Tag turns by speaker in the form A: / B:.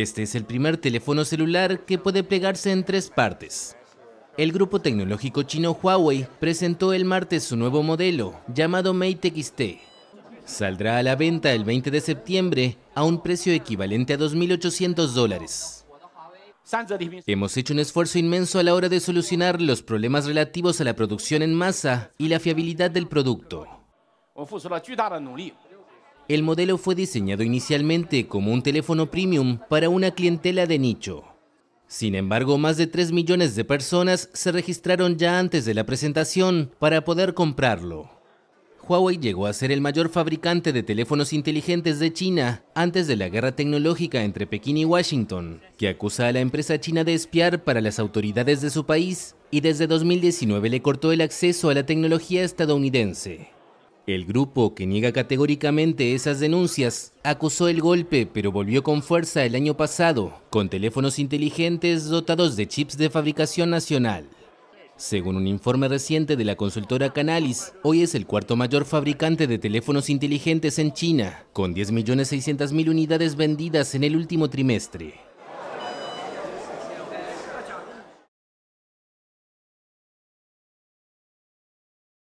A: Este es el primer teléfono celular que puede plegarse en tres partes. El grupo tecnológico chino Huawei presentó el martes su nuevo modelo, llamado Mate XT. Saldrá a la venta el 20 de septiembre a un precio equivalente a 2.800 dólares. Hemos hecho un esfuerzo inmenso a la hora de solucionar los problemas relativos a la producción en masa y la fiabilidad del producto. El modelo fue diseñado inicialmente como un teléfono premium para una clientela de nicho. Sin embargo, más de 3 millones de personas se registraron ya antes de la presentación para poder comprarlo. Huawei llegó a ser el mayor fabricante de teléfonos inteligentes de China antes de la guerra tecnológica entre Pekín y Washington, que acusa a la empresa china de espiar para las autoridades de su país y desde 2019 le cortó el acceso a la tecnología estadounidense. El grupo, que niega categóricamente esas denuncias, acusó el golpe, pero volvió con fuerza el año pasado, con teléfonos inteligentes dotados de chips de fabricación nacional. Según un informe reciente de la consultora Canalis, hoy es el cuarto mayor fabricante de teléfonos inteligentes en China, con 10.600.000 unidades vendidas en el último trimestre.